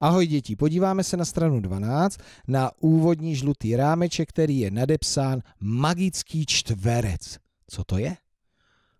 Ahoj děti, podíváme se na stranu 12 na úvodní žlutý rámeček, který je nadepsán magický čtverec. Co to je?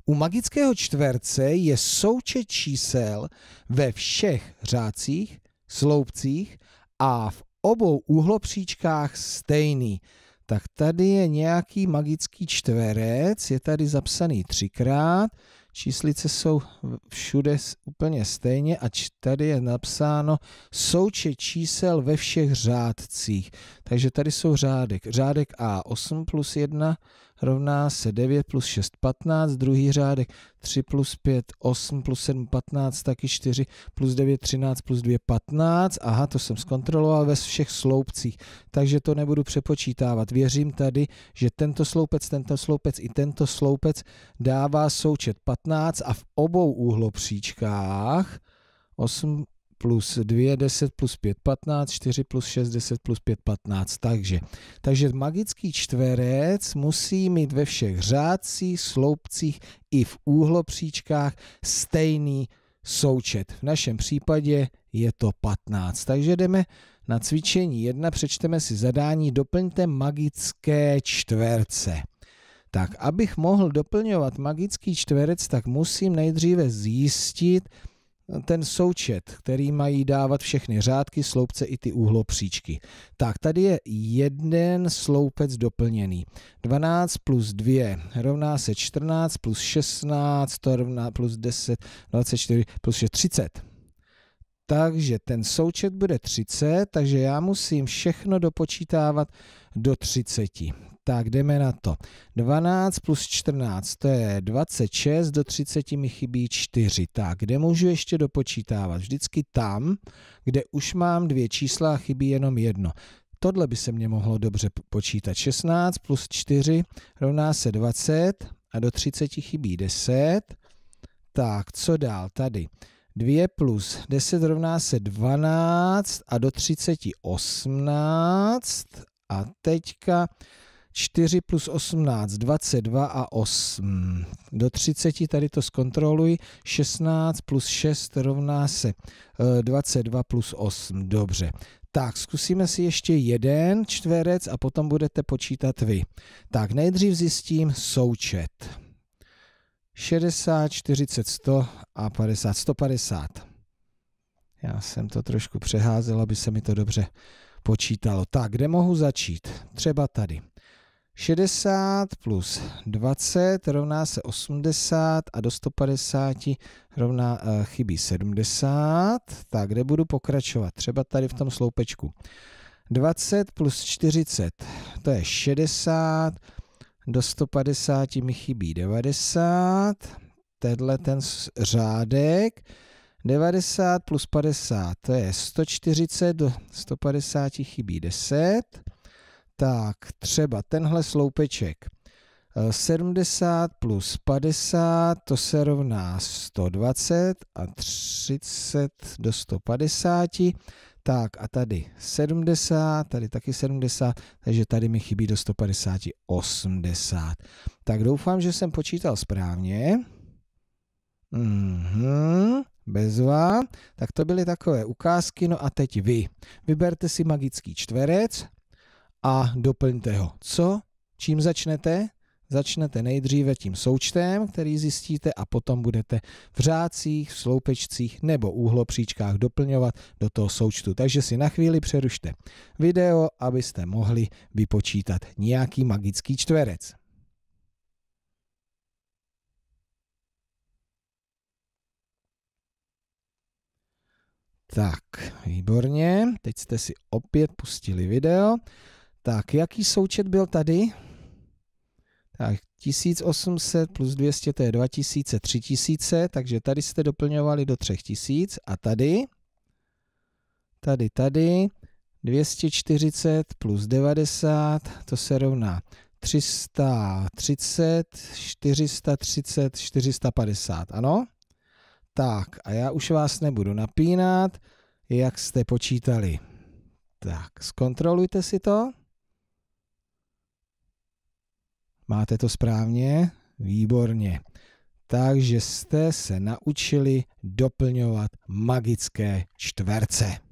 U magického čtverce je součet čísel ve všech řádcích, sloupcích a v obou úhlopříčkách stejný. Tak tady je nějaký magický čtverec, je tady zapsaný třikrát, Číslice jsou všude úplně stejně, ač tady je napsáno součet čísel ve všech řádcích. Takže tady jsou řádek. Řádek A 8 plus 1 rovná se 9 plus 6 15, druhý řádek 3 plus 5 8 plus 7 15, taky 4 plus 9 13 plus 2 15. Aha, to jsem zkontroloval ve všech sloupcích, takže to nebudu přepočítávat. Věřím tady, že tento sloupec, tento sloupec i tento sloupec dává součet 15 a v obou úhlopříčkách 8 plus 2, 10 plus 5, 15, 4 plus 6, 10 plus 5, 15. Takže, takže magický čtverec musí mít ve všech řádcích, sloupcích i v úhlopříčkách stejný součet. V našem případě je to 15. Takže jdeme na cvičení 1, přečteme si zadání, doplňte magické čtverce. Tak, abych mohl doplňovat magický čtverec, tak musím nejdříve zjistit, ten součet, který mají dávat všechny řádky, sloupce i ty úhlopříčky. Tak, tady je jeden sloupec doplněný. 12 plus 2 rovná se 14 plus 16 to rovná plus 10, 24 plus 6, 30. Takže ten součet bude 30, takže já musím všechno dopočítávat do 30. Tak jdeme na to. 12 plus 14, to je 26, do 30 mi chybí 4. Tak, kde můžu ještě dopočítávat? Vždycky tam, kde už mám dvě čísla a chybí jenom jedno. Tohle by se mě mohlo dobře počítat. 16 plus 4 rovná se 20 a do 30 chybí 10. Tak, co dál tady? 2 plus 10 rovná se 12 a do 30 18. A teďka 4 plus 18, 22 a 8. Do 30 tady to zkontroluji. 16 plus 6 rovná se 22 eh, plus 8. Dobře. Tak, zkusíme si ještě jeden čtverec a potom budete počítat vy. Tak, nejdřív zjistím součet. 60, 40, 100 a 50, 150. Já jsem to trošku přeházel, aby se mi to dobře počítalo. Tak, kde mohu začít? Třeba tady. 60 plus 20 rovná se 80 a do 150 rovná, uh, chybí 70. Tak kde budu pokračovat? Třeba tady v tom sloupečku. 20 plus 40, to je 60, do 150 mi chybí 90, tenhle ten řádek, 90 plus 50, to je 140, do 150 chybí 10, tak, třeba tenhle sloupeček. 70 eh, plus 50, to se rovná 120 a 30 do 150. Tak a tady 70, tady taky 70, takže tady mi chybí do 150 80. Tak doufám, že jsem počítal správně. Mhm, bezva. Tak to byly takové ukázky, no a teď vy. Vyberte si magický čtverec a doplňte ho. Co? Čím začnete? Začnete nejdříve tím součtem, který zjistíte a potom budete v řádcích, v sloupečcích nebo úhlopříčkách doplňovat do toho součtu. Takže si na chvíli přerušte video, abyste mohli vypočítat nějaký magický čtverec. Tak, výborně, teď jste si opět pustili video tak, jaký součet byl tady? Tak, 1800 plus 200, to je 2000, 3000, takže tady jste doplňovali do 3000 a tady, tady, tady, 240 plus 90, to se rovná 330, 430, 450, ano? Tak, a já už vás nebudu napínat, jak jste počítali. Tak, zkontrolujte si to. Máte to správně? Výborně. Takže jste se naučili doplňovat magické čtverce.